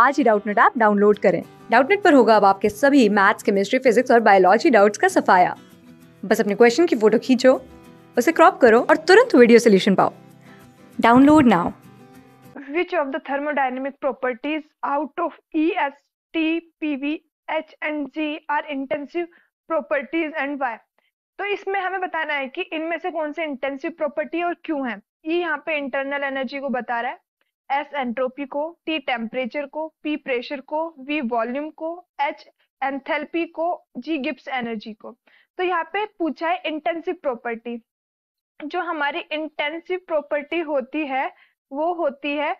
आज ही Doubtnut app download करें डाउटनेट पर होगा अब आपके सभी मैथ्स केमिस्ट्री फिजिक्स और बायोलॉजी डाउट्स का सफाया बस अपने क्वेश्चन की फोटो खींचो उसे क्रॉप करो और तुरंत वीडियो सोल्यूशन पाओ download now which of the thermodynamic properties out of E, S, T, P, V, H and G are intensive properties and why? तो इसमें हमें बताना है कि इनमें से कौन से इंटेंसिव प्रॉपर्टी और क्यों है ई e यहाँ पे इंटरनल एनर्जी को बता रहा है एस एंट्रोपी को टी टेम्परेचर को पी प्रेशर को वी वॉल्यूम को एच एंथेल्पी को जी गिप्स एनर्जी को तो यहाँ पे पूछा है इंटेंसिव प्रॉपर्टी जो हमारी इंटेंसिव प्रॉपर्टी होती है वो होती है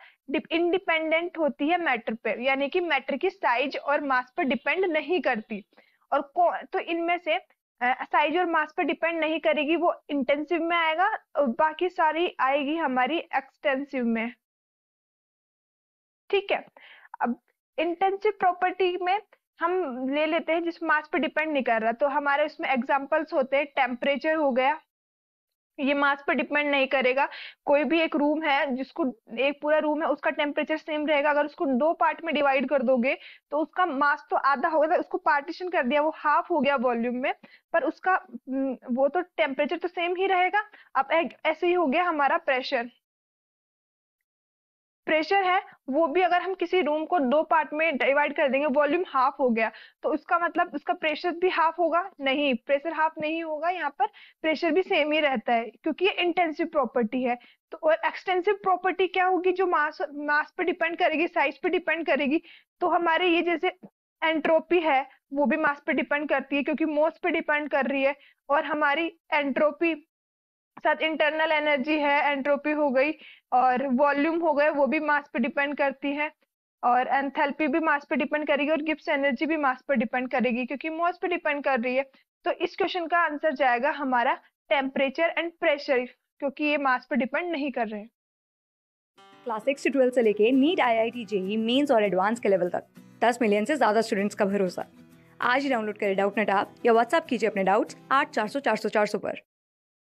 इंडिपेंडेंट होती है मैटर पर यानी कि मैटर की साइज और मास पर डिपेंड नहीं करती और कौन तो इनमें से साइज और मास पर डिपेंड नहीं करेगी वो इंटेंसिव में आएगा बाकी सारी आएगी हमारी एक्सटेंसिव में ठीक है अब इंटेंसिव प्रॉपर्टी में हम ले लेते हैं जिस मास पे डिपेंड नहीं कर रहा तो हमारे इसमें एग्जांपल्स होते हैं टेम्परेचर हो गया ये मास पे डिपेंड नहीं करेगा कोई भी एक रूम है जिसको एक पूरा रूम है उसका टेम्परेचर सेम रहेगा अगर उसको दो पार्ट में डिवाइड कर दोगे तो उसका मास तो आधा होगा उसको पार्टीशन कर दिया वो हाफ हो गया वॉल्यूम में पर उसका हम्म, वो तो टेम्परेचर तो सेम ही रहेगा अब ऐसे ही हो गया हमारा प्रेशर प्रेशर है वो भी अगर हम किसी रूम को दो पार्ट में डिवाइड कर देंगे वॉल्यूम हाफ हो गया तो उसका मतलब उसका प्रेशर भी हाफ होगा नहीं प्रेशर हाफ नहीं होगा यहाँ पर प्रेशर भी सेम ही रहता है क्योंकि ये इंटेंसिव प्रॉपर्टी है तो और एक्सटेंसिव प्रॉपर्टी क्या होगी जो मास मास पे डिपेंड करेगी साइज पे डिपेंड करेगी तो हमारे ये जैसे एंट्रोपी है वो भी मास पे डिपेंड करती है क्योंकि मोस पे डिपेंड कर रही है और हमारी एंट्रोपी साथ इंटरनल एनर्जी है एंट्रोपी हो गई और वॉल्यूम हो गए वो भी मास पे डिपेंड करती है और एंथैल्पी भी मास पे डिपेंड करेगी और गिप्स एनर्जी भी मास पे डिपेंड करेगी क्योंकि मास पे डिपेंड कर रही है तो इस क्वेश्चन का आंसर जाएगा हमारा टेम्परेचर एंड प्रेशर क्योंकि ये मास पे डिपेंड नहीं कर रहे क्लास सिक्स से ट्वेल्थ से लेके NEET I I T JEE mains और एडवांस के लेवल तक दस मिलियन से ज्यादा स्टूडेंट्स का भरोसा आज ही डाउनलोड करें डाउट नेट आप या व्हाट्सअप कीजिए अपने डाउट्स आठ चार सौ चार सौ चार सौ पर